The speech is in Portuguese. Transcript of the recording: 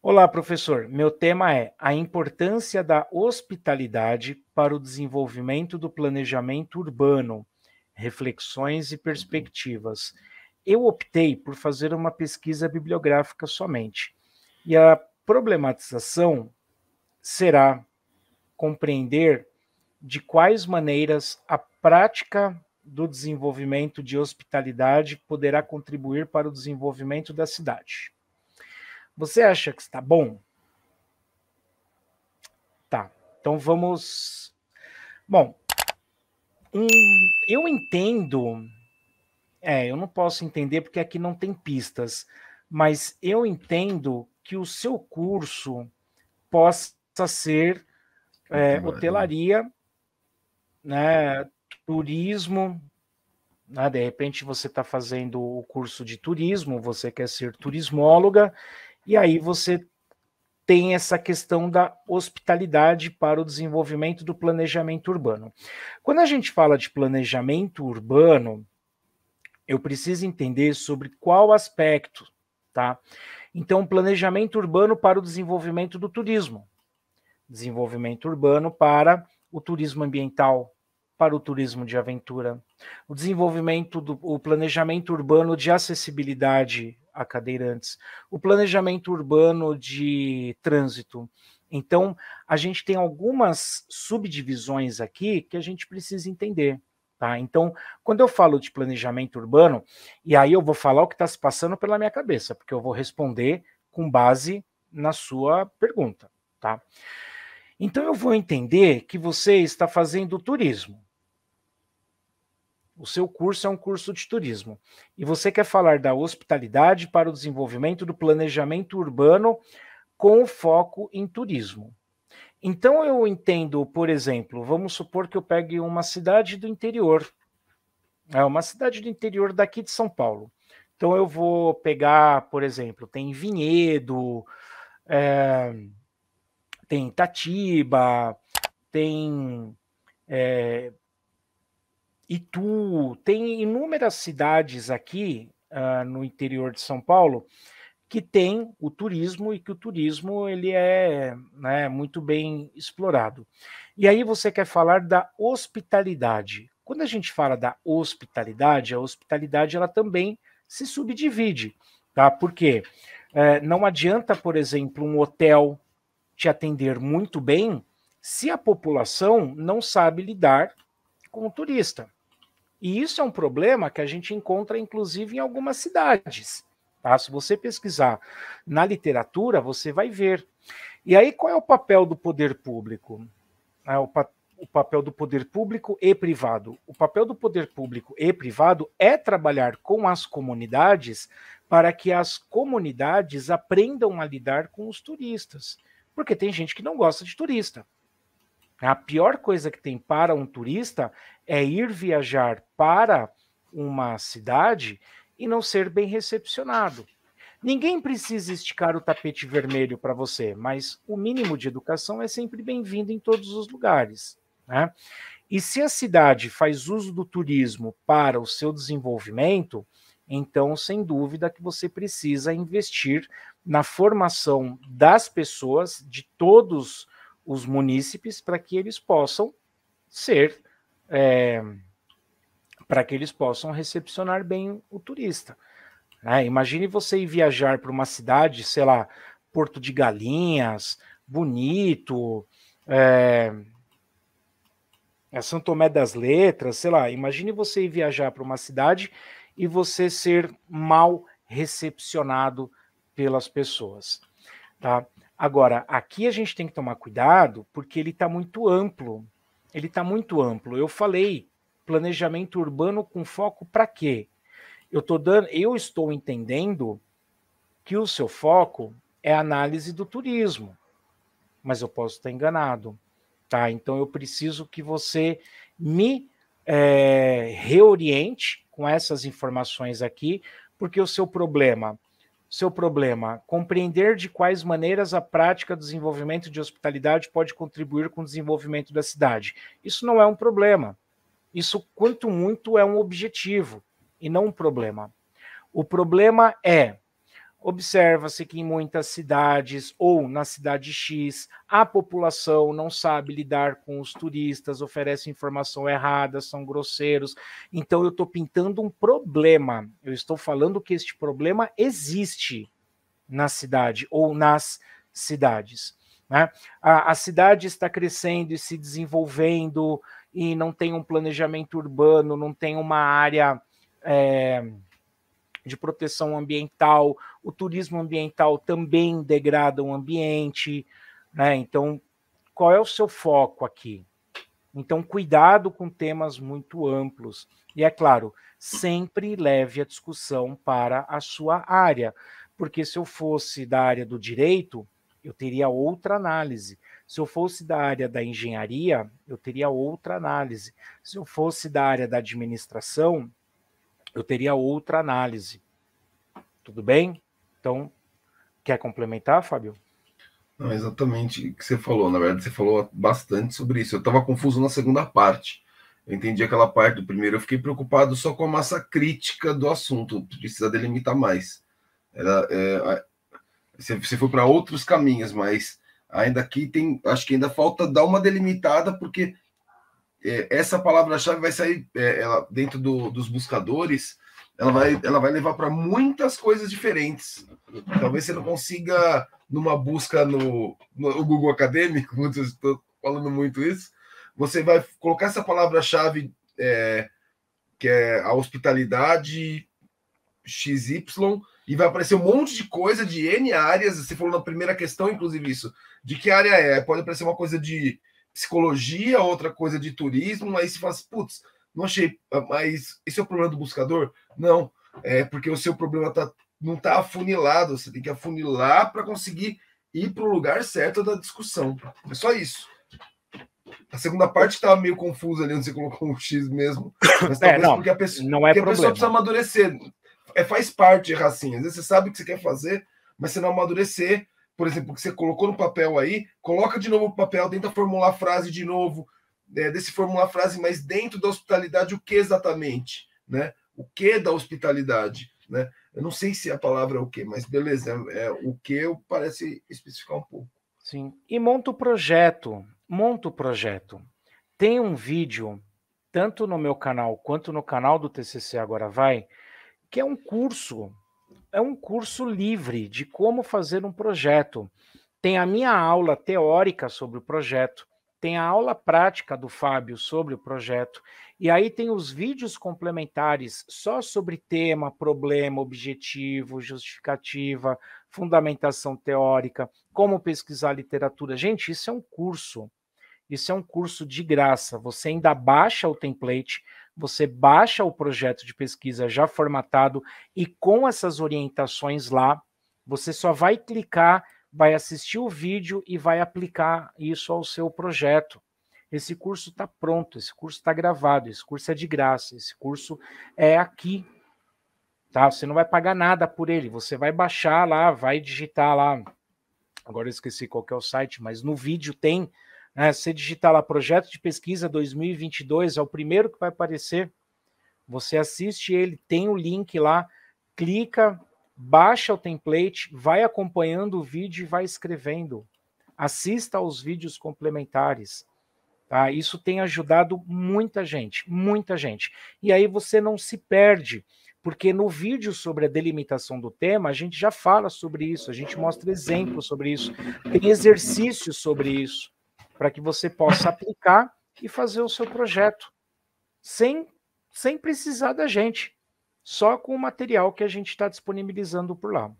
Olá, professor. Meu tema é a importância da hospitalidade para o desenvolvimento do planejamento urbano, reflexões e perspectivas. Eu optei por fazer uma pesquisa bibliográfica somente, e a problematização será compreender de quais maneiras a prática do desenvolvimento de hospitalidade poderá contribuir para o desenvolvimento da cidade. Você acha que está bom? Tá. Então vamos. Bom, um... eu entendo. É, eu não posso entender porque aqui não tem pistas, mas eu entendo que o seu curso possa ser é, hotelaria, né, turismo, né, de repente você está fazendo o curso de turismo, você quer ser turismóloga, e aí você tem essa questão da hospitalidade para o desenvolvimento do planejamento urbano. Quando a gente fala de planejamento urbano, eu preciso entender sobre qual aspecto, tá? Então, planejamento urbano para o desenvolvimento do turismo, desenvolvimento urbano para o turismo ambiental, para o turismo de aventura, o desenvolvimento do o planejamento urbano de acessibilidade a cadeirantes, o planejamento urbano de trânsito. Então, a gente tem algumas subdivisões aqui que a gente precisa entender. Tá? Então, quando eu falo de planejamento urbano, e aí eu vou falar o que está se passando pela minha cabeça, porque eu vou responder com base na sua pergunta. Tá? Então, eu vou entender que você está fazendo turismo. O seu curso é um curso de turismo e você quer falar da hospitalidade para o desenvolvimento do planejamento urbano com foco em turismo. Então eu entendo, por exemplo, vamos supor que eu pegue uma cidade do interior, é uma cidade do interior daqui de São Paulo. Então eu vou pegar, por exemplo, tem Vinhedo, é, tem Itatiba, tem é, Itu, tem inúmeras cidades aqui uh, no interior de São Paulo que tem o turismo e que o turismo ele é né, muito bem explorado. E aí você quer falar da hospitalidade. Quando a gente fala da hospitalidade, a hospitalidade ela também se subdivide, tá? Porque é, não adianta, por exemplo, um hotel te atender muito bem se a população não sabe lidar com o turista. E isso é um problema que a gente encontra, inclusive, em algumas cidades. Tá? Se você pesquisar na literatura, você vai ver. E aí, qual é o papel do poder público? É, o, pa o papel do poder público e privado. O papel do poder público e privado é trabalhar com as comunidades para que as comunidades aprendam a lidar com os turistas. Porque tem gente que não gosta de turista. É a pior coisa que tem para um turista é ir viajar para uma cidade e não ser bem recepcionado. Ninguém precisa esticar o tapete vermelho para você, mas o mínimo de educação é sempre bem-vindo em todos os lugares. Né? E se a cidade faz uso do turismo para o seu desenvolvimento, então, sem dúvida, que você precisa investir na formação das pessoas, de todos os munícipes para que eles possam ser é, para que eles possam recepcionar bem o turista. Né? imagine você ir viajar para uma cidade, sei lá, Porto de Galinhas, Bonito, é, é São Tomé das Letras, sei lá. Imagine você ir viajar para uma cidade e você ser mal recepcionado pelas pessoas, tá? Agora, aqui a gente tem que tomar cuidado porque ele está muito amplo. Ele está muito amplo. Eu falei planejamento urbano com foco para quê? Eu, tô dando, eu estou entendendo que o seu foco é análise do turismo, mas eu posso estar enganado, tá? Então eu preciso que você me é, reoriente com essas informações aqui, porque o seu problema seu problema, compreender de quais maneiras a prática do desenvolvimento de hospitalidade pode contribuir com o desenvolvimento da cidade. Isso não é um problema. Isso, quanto muito, é um objetivo e não um problema. O problema é Observa-se que em muitas cidades ou na cidade X, a população não sabe lidar com os turistas, oferece informação errada, são grosseiros. Então, eu estou pintando um problema. Eu estou falando que este problema existe na cidade ou nas cidades. Né? A, a cidade está crescendo e se desenvolvendo e não tem um planejamento urbano, não tem uma área. É, de proteção ambiental, o turismo ambiental também degrada o ambiente, né? Então, qual é o seu foco aqui? Então, cuidado com temas muito amplos. E é claro, sempre leve a discussão para a sua área, porque se eu fosse da área do direito, eu teria outra análise. Se eu fosse da área da engenharia, eu teria outra análise. Se eu fosse da área da administração, eu teria outra análise. Tudo bem? Então, quer complementar, Fábio? Não, exatamente o que você falou. Na verdade, você falou bastante sobre isso. Eu estava confuso na segunda parte. Eu entendi aquela parte do primeiro. Eu fiquei preocupado só com a massa crítica do assunto. Precisa delimitar mais. Era, é, você foi para outros caminhos, mas ainda aqui tem. Acho que ainda falta dar uma delimitada, porque é, essa palavra-chave vai sair é, ela, dentro do, dos buscadores, ela vai, ela vai levar para muitas coisas diferentes. Talvez você não consiga, numa busca no, no Google Acadêmico, estou falando muito isso, você vai colocar essa palavra-chave, é, que é a hospitalidade XY, e vai aparecer um monte de coisa de N áreas. Você falou na primeira questão, inclusive, isso. De que área é? Pode aparecer uma coisa de psicologia, outra coisa de turismo, aí se fala assim, putz, não achei, ah, mas esse é o problema do buscador? Não, é porque o seu problema tá, não está afunilado, você tem que afunilar para conseguir ir para o lugar certo da discussão. É só isso. A segunda parte estava meio confusa ali, onde você colocou um X mesmo. Mas é, não, porque a pessoa, não é porque a pessoa precisa amadurecer. É, faz parte Racinha. Às vezes você sabe o que você quer fazer, mas você não amadurecer, por exemplo, que você colocou no papel aí, coloca de novo o papel, tenta formular a frase de novo, é, desse formular a frase, mas dentro da hospitalidade, o que exatamente? Né? O que da hospitalidade? Né? Eu não sei se a palavra é o que, mas beleza, é, é o que parece especificar um pouco. Sim, e monta o projeto, monta o projeto. Tem um vídeo, tanto no meu canal quanto no canal do TCC Agora Vai, que é um curso é um curso livre de como fazer um projeto. Tem a minha aula teórica sobre o projeto, tem a aula prática do Fábio sobre o projeto, e aí tem os vídeos complementares só sobre tema, problema, objetivo, justificativa, fundamentação teórica, como pesquisar literatura. Gente, isso é um curso. Isso é um curso de graça. Você ainda baixa o template, você baixa o projeto de pesquisa já formatado e com essas orientações lá, você só vai clicar, vai assistir o vídeo e vai aplicar isso ao seu projeto. Esse curso está pronto, esse curso está gravado, esse curso é de graça, esse curso é aqui. Tá? Você não vai pagar nada por ele, você vai baixar lá, vai digitar lá. Agora eu esqueci qual é o site, mas no vídeo tem né? Você digitar lá Projeto de Pesquisa 2022, é o primeiro que vai aparecer. Você assiste ele, tem o link lá, clica, baixa o template, vai acompanhando o vídeo e vai escrevendo. Assista aos vídeos complementares. Tá? Isso tem ajudado muita gente, muita gente. E aí você não se perde, porque no vídeo sobre a delimitação do tema, a gente já fala sobre isso, a gente mostra exemplos sobre isso, tem exercícios sobre isso para que você possa aplicar e fazer o seu projeto sem, sem precisar da gente, só com o material que a gente está disponibilizando por lá.